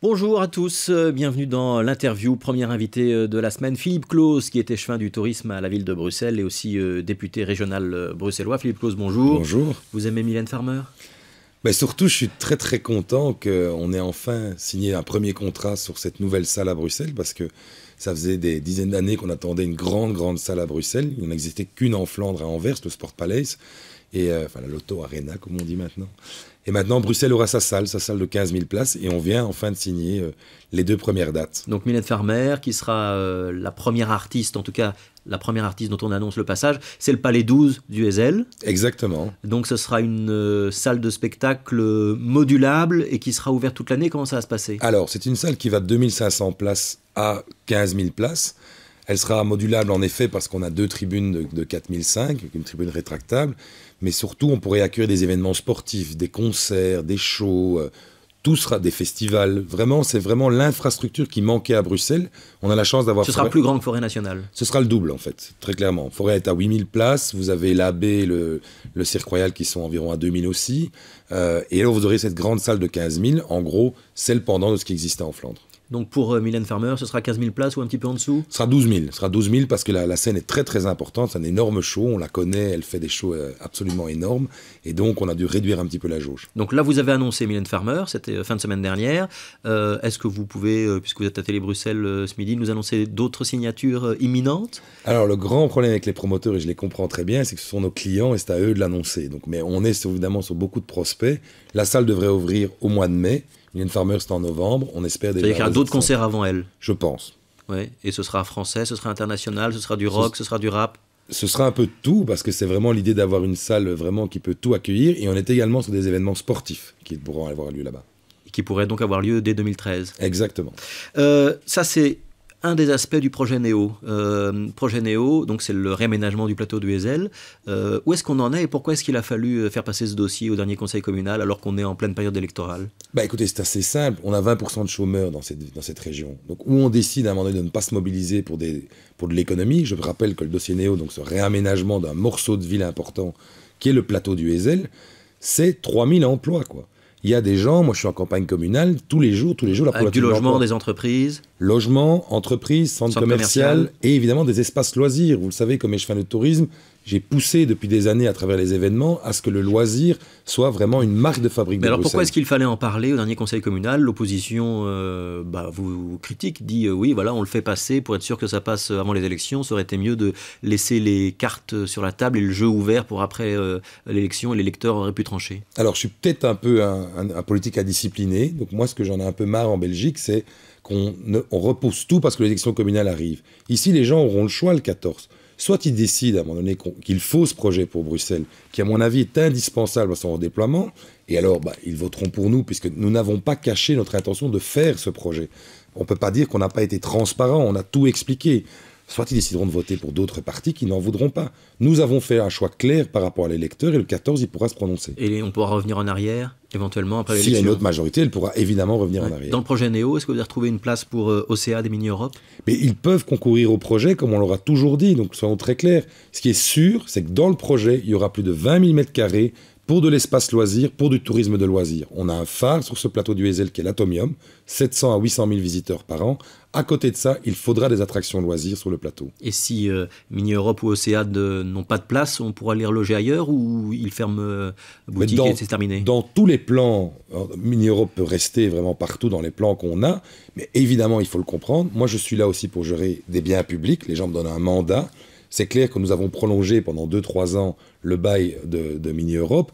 Bonjour à tous, euh, bienvenue dans l'interview. Premier invité euh, de la semaine, Philippe Claus, qui était échevin du tourisme à la ville de Bruxelles et aussi euh, député régional bruxellois. Philippe Claus, bonjour. Bonjour. Vous aimez Mylène Farmer mais surtout, je suis très très content qu'on ait enfin signé un premier contrat sur cette nouvelle salle à Bruxelles parce que ça faisait des dizaines d'années qu'on attendait une grande grande salle à Bruxelles. Il n'existait qu'une en Flandre à Anvers, le Sport Palace, et enfin la Arena comme on dit maintenant. Et maintenant, Bruxelles aura sa salle, sa salle de 15 000 places, et on vient enfin de signer euh, les deux premières dates. Donc Minette Farmer, qui sera euh, la première artiste, en tout cas la première artiste dont on annonce le passage, c'est le Palais 12 du Ezel. Exactement. Donc ce sera une euh, salle de spectacle modulable et qui sera ouverte toute l'année. Comment ça va se passer Alors, c'est une salle qui va de 2500 places à 15 000 places. Elle sera modulable en effet parce qu'on a deux tribunes de, de 4005, une tribune rétractable, mais surtout on pourrait accueillir des événements sportifs, des concerts, des shows, euh, tout sera des festivals. Vraiment, c'est vraiment l'infrastructure qui manquait à Bruxelles. On a la chance d'avoir. Ce sera plus grand que Forêt Nationale. Ce sera le double en fait, très clairement. Forêt est à 8000 places, vous avez l'AB, le, le Cirque Royal qui sont environ à 2000 aussi. Euh, et là, vous aurez cette grande salle de 15 000. En gros, celle pendant de ce qui existait en Flandre. Donc pour euh, Mylène Farmer, ce sera 15 000 places ou un petit peu en dessous Ce sera 12 000. Ce sera 12 parce que la, scène est très très importante. C'est un énorme show. On la connaît. Elle fait des shows euh, absolument énormes. Et donc on a dû réduire un petit peu la jauge. Donc là, vous avez annoncé Mylène Farmer. C'était euh, fin de semaine dernière. Est-ce que vous pouvez, puisque vous êtes à Télé Bruxelles ce midi, nous annoncer d'autres signatures imminentes Alors le grand problème avec les promoteurs, et je les comprends très bien, c'est que ce sont nos clients et c'est à eux de l'annoncer. Mais on est évidemment sur beaucoup de prospects. La salle devrait ouvrir au mois de mai. Mylène Farmer, c'est en novembre. On espère des. Il y aura d'autres concerts avant elle. Je pense. Ouais. Et ce sera français, ce sera international, ce sera du rock, ce, sera du rap. Ce sera un peu de tout parce que c'est vraiment l'idée d'avoir une salle vraiment qui peut tout accueillir. Et on est également sur des événements sportifs qui pourront avoir lieu là-bas. qui pourraient donc avoir lieu dès 2013. Exactement. Euh, ça, c'est un des aspects du projet Néo. Euh, projet Néo, donc c'est le réaménagement du plateau du Hazel. Euh, où est-ce qu'on en est et pourquoi est-ce qu'il a fallu euh, faire passer ce dossier au dernier conseil communal alors qu'on est en pleine période électorale Bah écoutez, c'est assez simple. On a 20% de chômeurs dans cette, dans cette région. Donc où on décide à un moment donné de ne pas se mobiliser pour, des, pour de l'économie. Je rappelle que le dossier Néo, donc ce réaménagement d'un morceau de ville important qui est le plateau du Hazel, c'est 3000 emplois quoi il y a des gens, moi je suis en campagne communale, tous les jours, tous les jours, la Avec du logement, des entreprises Logement, entreprises, centres centre et évidemment des espaces loisirs. Vous le savez, comme échevin de tourisme, j'ai poussé depuis des années à travers les événements à ce que le loisir soit vraiment une marque de fabrique. Mais alors pourquoi est-ce qu'il fallait en parler au dernier conseil communal L'opposition euh, bah, vous critique, dit euh, oui, voilà, on le fait passer pour être sûr que ça passe avant les élections. Ça aurait été mieux de laisser les cartes sur la table et le jeu ouvert pour après euh, l'élection et l'électeur aurait pu trancher. Alors je suis peut-être un peu un, politique à discipliner. Donc moi, ce que j'en ai un peu marre en Belgique, c'est qu'on repousse tout parce que l'élection communale arrive. Ici, les gens auront le choix le 14 soit ils décident à un moment donné qu'il faut ce projet pour Bruxelles, qui à mon avis est indispensable à son redéploiement, et alors bah, ils voteront pour nous, puisque nous n'avons pas caché notre intention de faire ce projet. On ne peut pas dire qu'on n'a pas été transparent, on a tout expliqué soit ils décideront de voter pour d'autres partis qui n'en voudront pas. Nous avons fait un choix clair par rapport à l'électeur et le 14, il pourra se prononcer. Et on pourra revenir en arrière, éventuellement, après l'élection S'il y a une autre majorité, elle pourra évidemment revenir en arrière. Dans le projet Néo, est-ce que vous allez retrouver une place pour euh, OCA des mini-Europe Mais ils peuvent concourir au projet, comme on l'aura toujours dit, donc soyons très clairs. Ce qui est sûr, c'est que dans le projet, il y aura plus de 20 000 m2 pour de l'espace loisir, pour du tourisme de loisir. On a un phare sur ce plateau du Hesel qui est l'Atomium, 700 à 800 000 visiteurs par an. À côté de ça, il faudra des attractions loisirs sur le plateau. Et si euh, Mini-Europe ou Océade euh, n'ont pas de place, on pourra les reloger ailleurs ou ils ferment euh, et c'est terminé Dans tous les plans, hein, Mini-Europe peut rester vraiment partout dans les plans qu'on a, mais évidemment, il faut le comprendre. Moi, je suis là aussi pour gérer des biens publics. Les gens me donnent un mandat. C'est clair que nous avons prolongé pendant 2-3 ans le bail de, Mini Europe.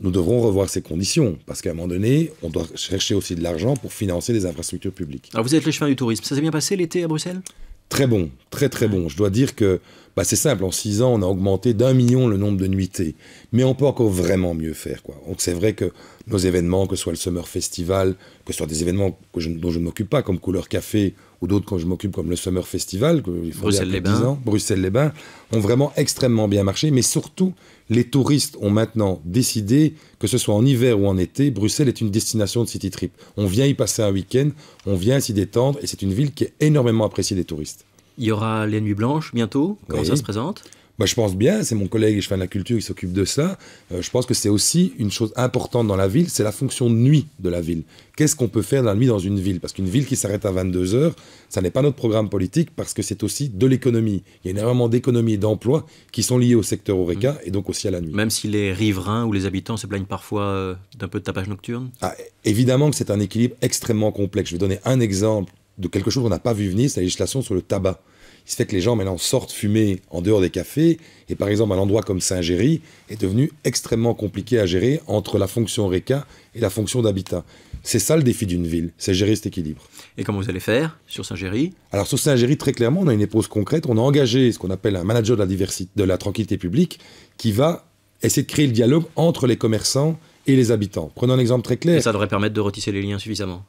Nous devrons revoir ces conditions, parce qu'à un moment donné, on doit chercher aussi de l'argent pour financer des infrastructures publiques. Alors vous êtes chemin du tourisme. Ça s'est bien passé l'été à Bruxelles Très bon, très très bon. Je dois dire que bah c'est simple, en six ans, on a augmenté d'un million le nombre de nuitées. Mais on peut encore vraiment mieux faire. Quoi. Donc c'est vrai que nos événements, que ce soit le Summer Festival, que ce soit des événements dont je ne m'occupe pas, comme Couleur Café, ou d'autres quand je m'occupe, comme le Summer Festival, que Bruxelles-les-Bains, Bruxelles -les Bains, ont vraiment extrêmement bien marché. Mais surtout, les touristes ont maintenant décidé que ce soit en hiver ou en été, Bruxelles est une destination de city trip. On vient y passer un week-end, on vient s'y détendre, et c'est une ville qui est énormément appréciée des touristes. Il y aura Les Nuits Blanches bientôt. Comment ça se présente bah, je pense bien, c'est mon collègue et je fais de la culture qui s'occupe de ça. Euh, je pense que c'est aussi une chose importante dans la ville, c'est la fonction nuit de la ville. Qu'est-ce qu'on peut faire la nuit dans une ville Parce qu'une ville qui s'arrête à 22h, ça n'est pas notre programme politique parce que c'est aussi de l'économie. Il y a énormément d'économies et d'emplois qui sont liés au secteur Horeca mmh. et donc aussi à la nuit. Même si les riverains ou les habitants se plaignent parfois euh, d'un peu de tapage nocturne ah, Évidemment que c'est un équilibre extrêmement complexe. Je vais donner un exemple de quelque chose qu'on n'a pas vu venir, c'est la législation sur le tabac. Il se fait que les gens maintenant sortent fumer en dehors des cafés, et par exemple un endroit comme Saint-Géry est devenu extrêmement compliqué à gérer entre la fonction RECA et la fonction d'habitat. C'est ça le défi d'une ville, c'est gérer cet équilibre. Et comment vous allez faire sur Saint-Géry Alors sur Saint-Géry, très clairement, on a une épouse concrète, on a engagé ce qu'on appelle un manager de la, diversité, de la tranquillité publique qui va essayer de créer le dialogue entre les commerçants et les habitants. Prenons un exemple très clair. Et ça devrait permettre de retisser les liens suffisamment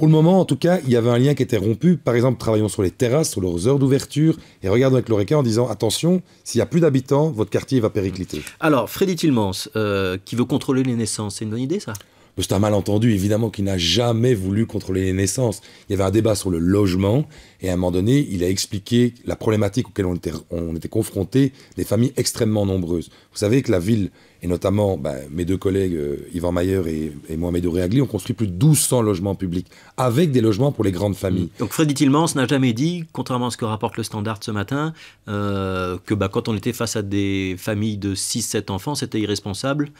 pour le moment, en tout cas, il y avait un lien qui était rompu. Par exemple, travaillons sur les terrasses, sur leurs heures d'ouverture, et regardons avec l'ORECA en disant attention, s'il n'y a plus d'habitants, votre quartier va péricliter. Alors, Freddy Tillmans, euh, qui veut contrôler les naissances, c'est une bonne idée ça c'est un malentendu, évidemment, qu'il n'a jamais voulu contrôler les naissances. Il y avait un débat sur le logement, et à un moment donné, il a expliqué la problématique auquel on était, on confronté, des familles extrêmement nombreuses. Vous savez que la ville, et notamment bah, mes deux collègues, euh, Yvan Mayer et, et Mohamed Ouréagli, ont construit plus de 1200 logements publics, avec des logements pour les grandes familles. Mmh. Donc Freddy Tillmans n'a jamais dit, contrairement à ce que rapporte le Standard ce matin, euh, que bah, quand on était face à des familles de 6-7 enfants, c'était irresponsable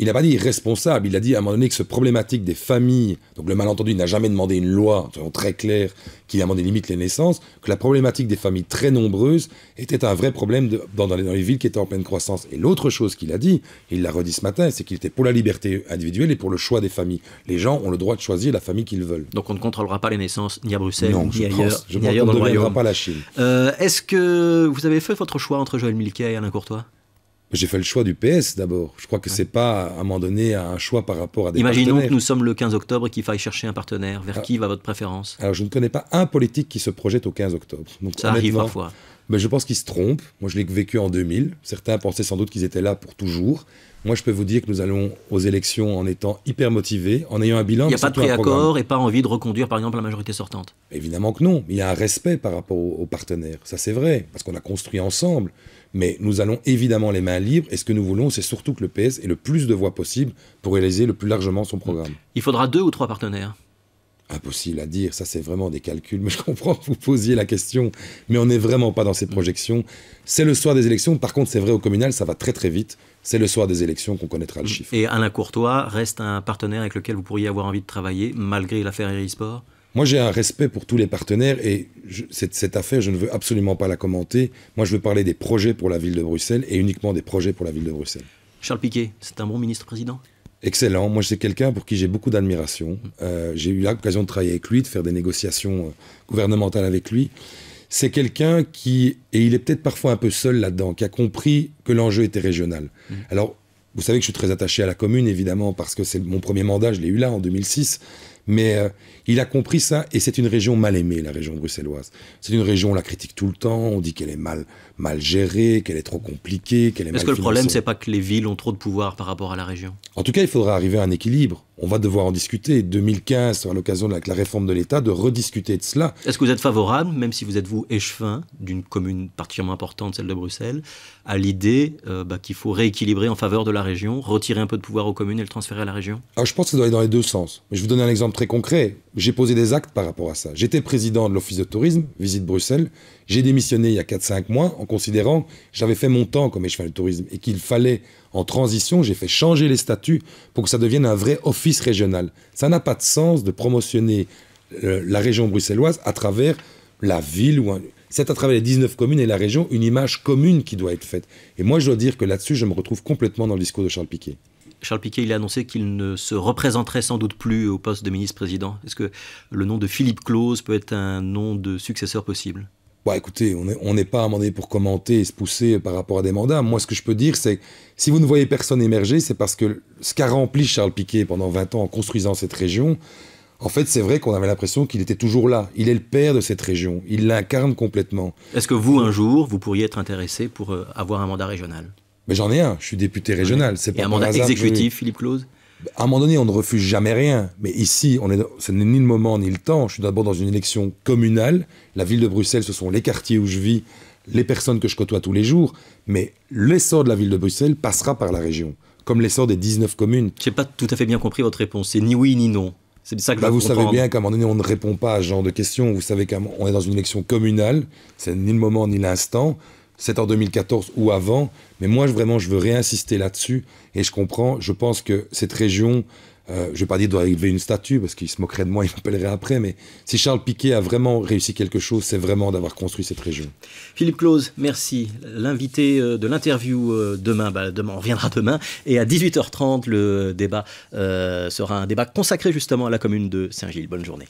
il n'a pas dit responsable. il a dit à un moment donné que ce problématique des familles, donc le malentendu n'a jamais demandé une loi très claire qui demandé limite les naissances, que la problématique des familles très nombreuses était un vrai problème dans, les, villes qui étaient en pleine croissance. Et l'autre chose qu'il a dit, il l'a redit ce matin, c'est qu'il était pour la liberté individuelle et pour le choix des familles. Les gens ont le droit de choisir la famille qu'ils veulent. Donc on ne contrôlera pas les naissances ni à Bruxelles, ni, ailleurs, ni, je ne pas la Chine. Euh, est-ce que vous avez fait votre choix entre Joël Milquet et Alain Courtois j'ai fait le choix du PS d'abord. Je crois que ce c'est pas à un moment donné un choix par rapport à des Imaginons que nous sommes le 15 octobre et qu'il faille chercher un partenaire. Vers ah. qui va votre préférence Alors je ne connais pas un politique qui se projette au 15 octobre. Ça arrive parfois je pense qu'ils se trompent. Moi, je l'ai vécu en 2000. Certains pensaient sans doute qu'ils étaient là pour toujours. Moi, je peux vous dire que nous allons aux élections en étant hyper motivés, en ayant un bilan. Il n'y a pas de préaccord et pas envie de reconduire, par exemple, la majorité sortante. Évidemment que non. Il y a un respect par rapport aux, aux partenaires. Ça, c'est vrai, parce qu'on a construit ensemble. Mais nous allons évidemment les mains libres. Et ce que nous voulons, c'est surtout que le PS ait le plus de voix possible pour réaliser le plus largement son programme. Il faudra deux ou trois partenaires impossible à dire, ça c'est vraiment des calculs, mais je comprends que vous posiez la question, mais on n'est vraiment pas dans ces mm. projections. C'est le soir des élections, par contre c'est vrai au communal, ça va très très vite, c'est le soir des élections qu'on connaîtra le mm. chiffre. Et Alain Courtois reste un partenaire avec lequel vous pourriez avoir envie de travailler, malgré l'affaire sport moi, j'ai un respect pour tous les partenaires et cette, cette, affaire, je ne veux absolument pas la commenter. Moi, je veux parler des projets pour la ville de Bruxelles et uniquement des projets pour la ville de Bruxelles. Charles Piquet, c'est un bon ministre-président excellent. Moi, c'est quelqu'un pour qui j'ai beaucoup d'admiration. Euh, j'ai eu l'occasion de travailler avec lui, de faire des négociations euh, gouvernementales avec lui. C'est quelqu'un qui, et il est peut-être parfois un peu seul là-dedans, qui a compris que l'enjeu était régional. Mm. Alors, vous savez que je suis très attaché à la commune, évidemment, parce que c'est mon premier mandat, je l'ai eu là, en 2006. Mais euh, il a compris ça et c'est une région mal aimée, la région bruxelloise. C'est une région, on la critique tout le temps, on dit qu'elle est mal, mal gérée, qu'elle est trop compliquée, qu'elle est Est-ce que le problème, c'est pas que les villes ont trop de pouvoir par rapport à la région En tout cas, il faudra arriver à un équilibre on va devoir en discuter. 2015 sera l'occasion, avec la réforme de l'État, de rediscuter de cela. Est-ce que vous êtes favorable, même si vous êtes vous échevin d'une commune particulièrement importante, celle de Bruxelles, à l'idée euh, bah, qu'il faut rééquilibrer en faveur de la région, retirer un peu de pouvoir aux communes et le transférer à la région Alors, ah, Je pense que ça doit aller dans les deux sens. Mais je vous donne un exemple très concret j'ai posé des actes par rapport à ça. J'étais président de l'Office de tourisme, visite Bruxelles. J'ai démissionné il y a 4-5 mois en considérant que j'avais fait mon temps comme échevin de tourisme et qu'il fallait, en transition, j'ai fait changer les statuts pour que ça devienne un vrai office régional. Ça n'a pas de sens de promotionner euh, la région bruxelloise à travers la ville C'est à travers les 19 communes et la région une image commune qui doit être faite. Et moi, je dois dire que là-dessus, je me retrouve complètement dans le discours de Charles Piquet. Charles Piquet, il a annoncé qu'il ne se représenterait sans doute plus au poste de ministre-président. Est-ce que le nom de Philippe Claus peut être un nom de successeur possible bah, écoutez, on n'est pas à pour commenter et se pousser par rapport à des mandats. Moi, ce que je peux dire, c'est si vous ne voyez personne émerger, c'est parce que ce qu'a rempli Charles Piquet pendant 20 ans en construisant cette région, en fait, c'est vrai qu'on avait l'impression qu'il était toujours là. Il est le père de cette région. Il l'incarne complètement. Est-ce que vous, un jour, vous pourriez être intéressé pour euh, avoir un mandat régional mais j'en ai un, je suis député régional. C'est pas un mandat exécutif, Philippe Clause bah, à un moment donné, on ne refuse jamais rien. Mais ici, on est, ce n'est ni le moment ni le temps. Je suis d'abord dans une élection communale. La ville de Bruxelles, ce sont les quartiers où je vis, les personnes que je côtoie tous les jours. Mais l'essor de la ville de Bruxelles passera par la région, comme l'essor des 19 communes. Je n'ai pas tout à fait bien compris votre réponse. C'est ni oui ni non. C'est ça que bah vous savez bien qu'à un moment donné, on ne répond pas à ce genre de questions. Vous savez qu'on est dans une élection communale. C'est ni le moment ni l'instant c'est en 2014 ou avant, mais moi vraiment je veux réinsister là-dessus et je comprends, je pense que cette région, euh, je ne vais pas dire doit élever une statue parce qu'il se moquerait de moi, il m'appellerait après, mais si Charles Piquet a vraiment réussi quelque chose, c'est vraiment d'avoir construit cette région. Philippe Claus merci. L'invité euh, de l'interview euh, demain, bah demain, on reviendra demain, et à 18h30, le débat sera un débat consacré justement à la commune de Saint-Gilles. Bonne journée.